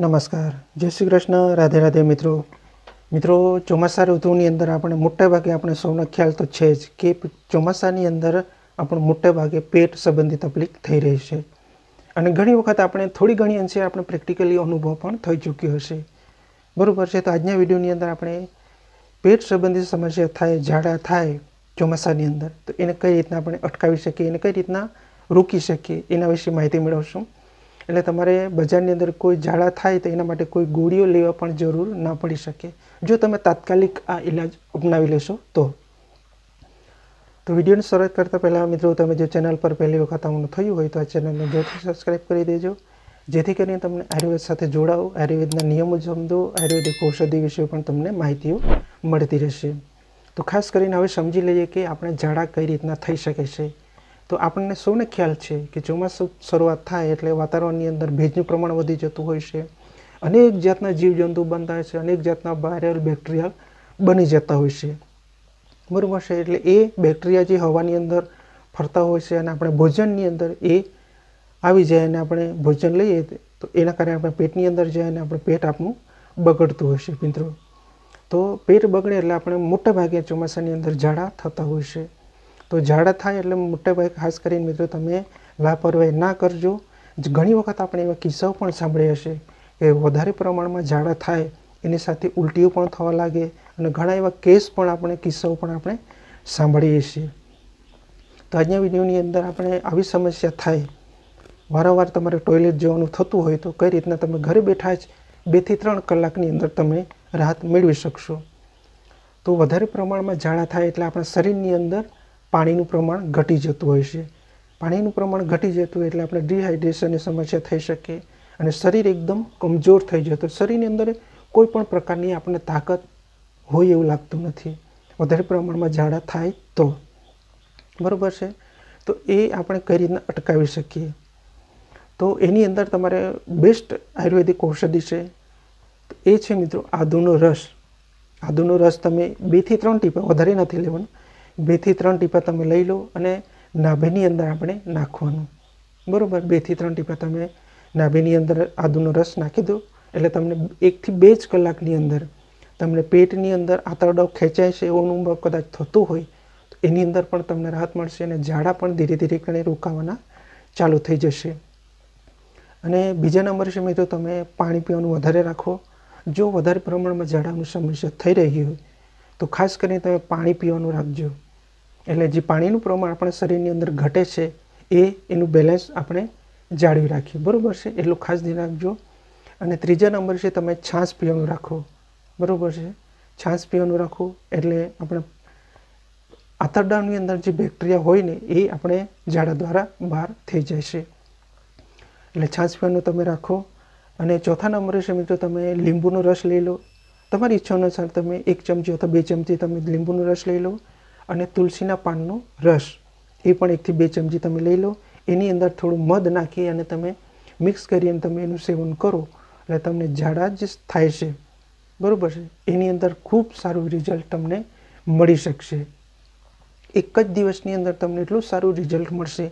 નમસ્કાર જય શ્રી કૃષ્ણ રાધે રાધે મિત્રો મિત્રો ચોમાસા ઋતુની અંદર આપણે મોટેભાગે આપણે સૌનો ખ્યાલ તો છે જ કે ચોમાસાની અંદર આપણે મોટેભાગે પેટ સંબંધી તકલીફ થઈ રહી છે અને ઘણી વખત આપણે થોડી ઘણી અંશે આપણે પ્રેક્ટિકલી અનુભવ પણ થઈ ચૂક્યો હશે બરાબર છે તો આજના વિડીયોની અંદર આપણે પેટ સંબંધી સમસ્યા થાય ઝાડા થાય ચોમાસાની અંદર તો એને કઈ રીતના આપણે અટકાવી શકીએ એને કઈ રીતના રોકી શકીએ એના વિશે માહિતી મેળવશું એટલે તમારે બજારની અંદર કોઈ ઝાડા થાય તો એના માટે કોઈ ગોળીઓ લેવા પણ જરૂર ના પડી શકે જો તમે તાત્કાલિક આ ઇલાજ અપનાવી લેશો તો તો વિડીયોની શરૂઆત કરતાં પહેલાં મિત્રો તમે જો ચેનલ પર પહેલી વખત આવું થયું હોય તો આ ચેનલને જરૂરથી સબસ્ક્રાઈબ કરી દેજો જેથી કરીને તમને આયુર્વેદ સાથે જોડાવો આયુર્વેદના નિયમો સમજો આયુર્વેદિક ઔષધિ વિશે પણ તમને માહિતીઓ મળતી રહેશે તો ખાસ કરીને હવે સમજી લઈએ કે આપણે ઝાડા કઈ રીતના થઈ શકે છે તો આપણને સૌને ખ્યાલ છે કે ચોમાસું શરૂઆત થાય એટલે વાતાવરણની અંદર ભેજનું પ્રમાણ વધી જતું હોય છે અનેક જાતના જીવજંતુ બનતા હોય છે અનેક જાતના વાયરલ બેક્ટેરિયા બની જતા હોય છે બરાબર છે એટલે એ બેક્ટેરિયા જે હવાની અંદર ફરતા હોય છે અને આપણે ભોજનની અંદર એ આવી જાય અને આપણે ભોજન લઈએ તો એના કારણે આપણે પેટની અંદર જાય અને આપણે પેટ આપણું બગડતું હોય છે મિત્રો તો પેટ બગડે એટલે આપણે મોટા ભાગે ચોમાસાની અંદર ઝાડા થતા હોય છે તો ઝાડા થાય એટલે મોટે ભાગે ખાસ કરીને મિત્રો તમે લાપરવાહી ના કરજો ઘણી વખત આપણે એવા કિસ્સાઓ પણ સાંભળ્યા હશે કે વધારે પ્રમાણમાં ઝાડા થાય એની સાથે ઉલટીઓ પણ થવા લાગે અને ઘણા એવા કેસ પણ આપણે કિસ્સાઓ પણ આપણે સાંભળીએ છીએ તો આજના વિડીયોની અંદર આપણે આવી સમસ્યા થાય વારંવાર તમારે ટોયલેટ જવાનું થતું હોય તો કઈ રીતના તમે ઘરે બેઠા જ બેથી ત્રણ કલાકની અંદર તમે રાહત મેળવી શકશો તો વધારે પ્રમાણમાં ઝાડા થાય એટલે આપણા શરીરની અંદર પાણીનું પ્રમાણ ઘટી જતું હોય છે પાણીનું પ્રમાણ ઘટી જતું એટલે આપણે ડિહાઇડ્રેશનની સમસ્યા થઈ શકે અને શરીર એકદમ કમજોર થઈ જતું શરીરની અંદર કોઈ પણ પ્રકારની આપણને તાકાત હોય એવું લાગતું નથી વધારે પ્રમાણમાં ઝાડા થાય તો બરાબર છે તો એ આપણે કઈ રીતના અટકાવી શકીએ તો એની અંદર તમારે બેસ્ટ આયુર્વેદિક ઔષધિ છે એ છે મિત્રો આદુનો રસ આદુનો રસ તમે બેથી ત્રણ ટીપા વધારે નથી લેવાનું બેથી ત્રણ ટીપા તમે લઈ લો અને નાભેની અંદર આપણે નાખવાનું બરાબર બેથી ત્રણ ટીપા તમે નાભેની અંદર આદુનો રસ નાખી દો એટલે તમને એકથી બે જ કલાકની અંદર તમને પેટની અંદર આંતરડો ખેંચાય છે એવો અનુભવ કદાચ થતો હોય તો એની અંદર પણ તમને રાહત મળશે અને ઝાડા પણ ધીરે ધીરે કરીને રોકાવાના ચાલુ થઈ જશે અને બીજા નંબર છે મિત્રો તમે પાણી પીવાનું વધારે રાખો જો વધારે પ્રમાણમાં ઝાડાનું સમસ્યા થઈ રહી હોય તો ખાસ કરીને તમે પાણી પીવાનું રાખજો એટલે જે પાણીનું પ્રમાણ આપણા શરીરની અંદર ઘટે છે એ એનું બેલેન્સ આપણે જાળવી રાખીએ બરાબર છે એટલું ખાસ ધ્યાન રાખજો અને ત્રીજા નંબર છે તમે છાશ પીવાનું રાખો બરાબર છે છાશ પીવાનું રાખો એટલે આપણે આંતરડાની અંદર જે બેક્ટેરિયા હોય ને એ આપણે ઝાડા દ્વારા બહાર થઈ જાય છે એટલે છાશ પીવાનું તમે રાખો અને ચોથા નંબરે છે મિત્રો તમે લીંબુનો રસ લઈ લો તમારી ઈચ્છા અનુસાર તમે એક ચમચી અથવા બે ચમચી તમે લીંબુનો રસ લઈ લો અને તુલસીના પાનનો રસ એ પણ એકથી બે ચમચી તમે લઈ લો એની અંદર થોડું મધ નાખી અને તમે મિક્સ કરી અને તમે એનું સેવન કરો એટલે તમને ઝાડા જ થાય છે બરાબર છે એની અંદર ખૂબ સારું રિઝલ્ટ તમને મળી શકશે એક જ દિવસની અંદર તમને એટલું સારું રિઝલ્ટ મળશે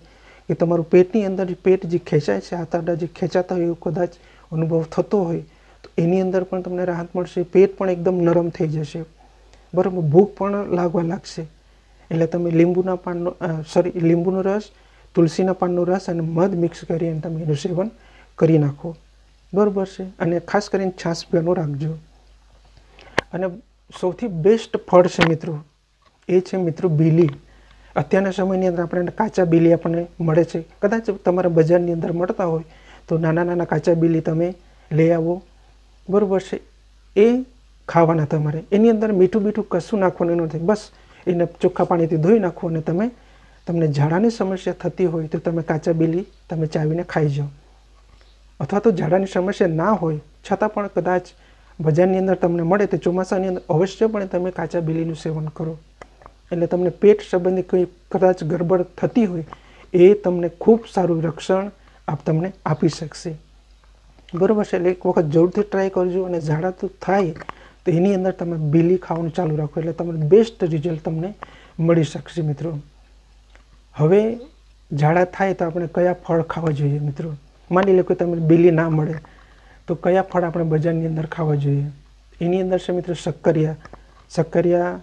કે તમારું પેટની અંદર પેટ જે ખેંચાય છે હાથ જે ખેંચાતા હોય એવું કદાચ અનુભવ થતો હોય તો એની અંદર પણ તમને રાહત મળશે પેટ પણ એકદમ નરમ થઈ જશે બરાબર ભૂખ પણ લાગવા લાગશે એટલે તમે લીંબુના પાનનો સોરી લીંબુનો રસ તુલસીના પાનનો રસ અને મધ મિક્સ કરી અને તમે એનું સેવન કરી નાખો બરાબર છે અને ખાસ કરીને છાશ પીવાનું રાખજો અને સૌથી બેસ્ટ ફળ છે મિત્રો એ છે મિત્રો બીલી અત્યારના સમયની અંદર આપણે કાચા બીલી આપણને મળે છે કદાચ તમારા બજારની અંદર મળતા હોય તો નાના નાના કાચા બીલી તમે લઈ આવો બરાબર છે એ ખાવાના તમારે એની અંદર મીઠું મીઠું કશું નાખવાનું નથી બસ એને ચોખ્ખા પાણીથી ધોઈ નાખો અને તમે તમને ઝાડાની સમસ્યા થતી હોય તો તમે કાચા બીલી તમે ચાવીને ખાઈ જાઓ અથવા તો ઝાડાની સમસ્યા ના હોય છતાં પણ કદાચ બજારની અંદર તમને મળે તો ચોમાસાની અંદર અવશ્યપણે તમે કાચા બીલીનું સેવન કરો એટલે તમને પેટ સંબંધી કોઈ કદાચ ગરબડ થતી હોય એ તમને ખૂબ સારું રક્ષણ આપ તમને આપી શકશે બરાબર છે એટલે એક વખત જરૂરથી ટ્રાય કરજો અને ઝાડા તો થાય તો એની અંદર તમે બીલી ખાવાનું ચાલુ રાખો એટલે તમને બેસ્ટ રિઝલ્ટ તમને મળી શકશે મિત્રો હવે ઝાડા થાય તો આપણે કયા ફળ ખાવા જોઈએ મિત્રો માની લો કે તમને બીલી ના મળે તો કયા ફળ આપણે બજારની અંદર ખાવા જોઈએ એની અંદર છે મિત્રો શક્કરિયા શક્કરિયા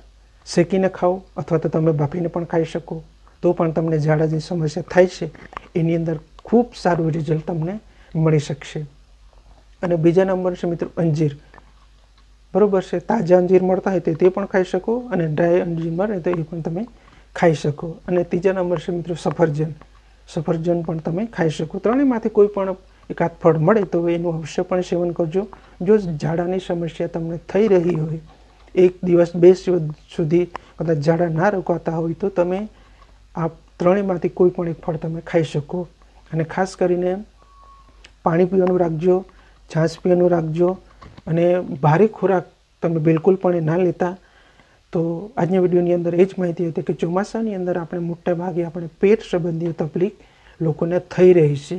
શેકીને ખાઓ અથવા તો તમે બાફીને પણ ખાઈ શકો તો પણ તમને ઝાડાની સમસ્યા થાય છે એની અંદર ખૂબ સારું રિઝલ્ટ તમને મળી શકશે અને બીજા નંબર છે મિત્રો અંજીર બરાબર છે તાજા અંજીર મળતા હોય તો તે પણ ખાઈ શકો અને ડ્રાય અંજીર મળે તો એ પણ તમે ખાઈ શકો અને ત્રીજા નંબર છે મિત્રો સફરજન સફરજન પણ તમે ખાઈ શકો ત્રણેયમાંથી કોઈ પણ એકાદ ફળ મળે તો એનું અવશ્ય પણ સેવન કરજો જો ઝાડાની સમસ્યા તમને થઈ રહી હોય એક દિવસ બે સુધી કદાચ ઝાડા ના રોકાતા હોય તો તમે આ ત્રણેયમાંથી કોઈ પણ એક ફળ તમે ખાઈ શકો અને ખાસ કરીને પાણી પીવાનું રાખજો છાશ પીવાનું રાખજો અને ભારે ખોરાક તમે બિલકુલ પણ ના લેતા તો આજની વિડીયોની અંદર એ જ માહિતી હતી કે ચોમાસાની અંદર આપણે મોટા ભાગે આપણે પેટ સંબંધી તકલીફ લોકોને થઈ રહી છે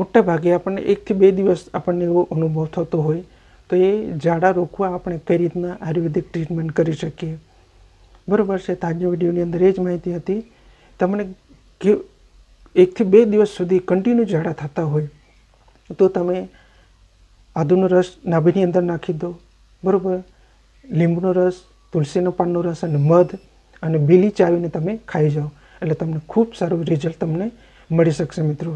મોટા ભાગે આપણને એકથી બે દિવસ આપણને એવો અનુભવ થતો હોય તો એ ઝાડા રોકવા આપણે કઈ રીતના આયુર્વેદિક ટ્રીટમેન્ટ કરી શકીએ બરાબર છે તાજના વિડીયોની અંદર એ જ માહિતી હતી તમને એકથી બે દિવસ સુધી કન્ટિન્યુ ઝાડા થતા હોય તો તમે આદુનો રસ નાભીની અંદર નાખી દો બરાબર લીંબુનો રસ તુલસીનો પાનનો રસ અને મધ અને બીલી ચાવીને તમે ખાઈ જાઓ એટલે તમને ખૂબ સારું રિઝલ્ટ તમને મળી શકશે મિત્રો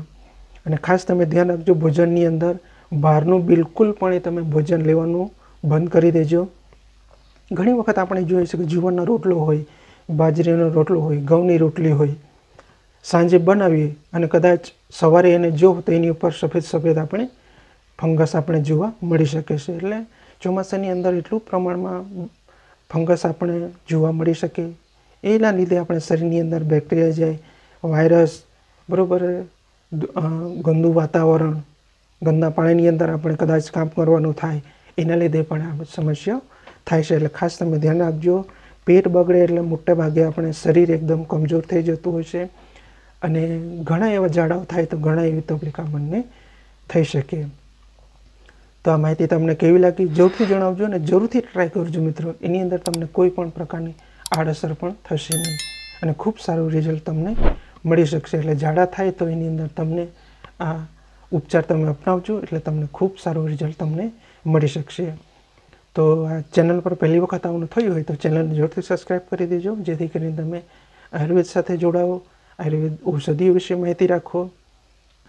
અને ખાસ તમે ધ્યાન આપજો ભોજનની અંદર બહારનું બિલકુલ પણ એ તમે ભોજન લેવાનું બંધ કરી દેજો ઘણી વખત આપણે જોઈએ છે કે જીવનનો રોટલો હોય બાજરીનો રોટલો હોય ઘઉંની રોટલી હોય સાંજે બનાવીએ અને કદાચ સવારે એને જો તો એની ઉપર સફેદ સફેદ આપણે ફંગસ આપણે જોવા મળી શકે છે એટલે ચોમાસાની અંદર એટલું પ્રમાણમાં ફંગસ આપણે જોવા મળી શકે એના લીધે આપણે શરીરની અંદર બેક્ટેરિયા જાય વાયરસ બરાબર ગંદુ વાતાવરણ ગંદા પાણીની અંદર આપણે કદાચ કામ કરવાનું થાય એના લીધે પણ આ સમસ્યા થાય છે એટલે ખાસ તમે ધ્યાન રાખજો પેટ બગડે એટલે મોટે ભાગે આપણે શરીર એકદમ કમજોર થઈ જતું હોય છે અને ઘણા એવા જાડાઓ થાય તો ઘણા એવી તકલીફ આપણને થઈ શકે તો આ માહિતી તમને કેવી લાગી જરૂરથી જણાવજો અને જરૂરથી ટ્રાય કરજો મિત્રો એની અંદર તમને કોઈ પણ પ્રકારની આડઅસર પણ થશે નહીં અને ખૂબ સારું રિઝલ્ટ તમને મળી શકશે એટલે ઝાડા થાય તો એની અંદર તમને આ ઉપચાર તમે અપનાવજો એટલે તમને ખૂબ સારું રિઝલ્ટ તમને મળી શકશે તો આ ચેનલ પર પહેલી વખત આવનું થયું હોય તો ચેનલને જરૂરથી સબસ્ક્રાઈબ કરી દેજો જેથી કરીને તમે આયુર્વેદ સાથે જોડાવો આયુર્વેદ ઔષધિઓ વિશે માહિતી રાખો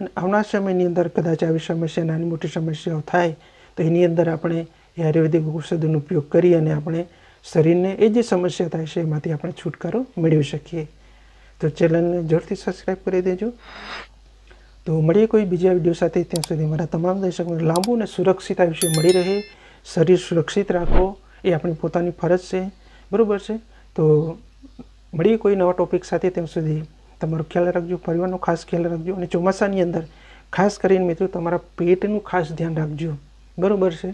આવના સમયની અંદર કદાચ આવી સમસ્યા નાની મોટી સમસ્યાઓ થાય તો એની અંદર આપણે એ આયુર્વેદિક ઔષધોનો ઉપયોગ કરી અને આપણે શરીરને એ જે સમસ્યા થાય છે એમાંથી આપણે છુટકારો મેળવી શકીએ તો ચેનલને જરૂરથી સબસ્ક્રાઈબ કરી દેજો તો મળીએ કોઈ બીજા વિડીયો સાથે ત્યાં સુધી મારા તમામ દર્શકોને લાંબુ અને સુરક્ષિત આયુષ્ય મળી રહે શરીર સુરક્ષિત રાખો એ આપણી પોતાની ફરજ છે બરાબર છે તો મળીએ કોઈ નવા ટોપિક સાથે ત્યાં સુધી તમારું ખ્યાલ રાખજો પરિવારનો ખાસ ખ્યાલ રાખજો અને ચોમાસાની અંદર ખાસ કરીને મિત્રો તમારા પેટનું ખાસ ધ્યાન રાખજો બરાબર છે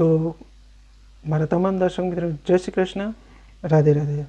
તો મારા તમામ દર્શક મિત્રો જય શ્રી કૃષ્ણ રાધે રાધે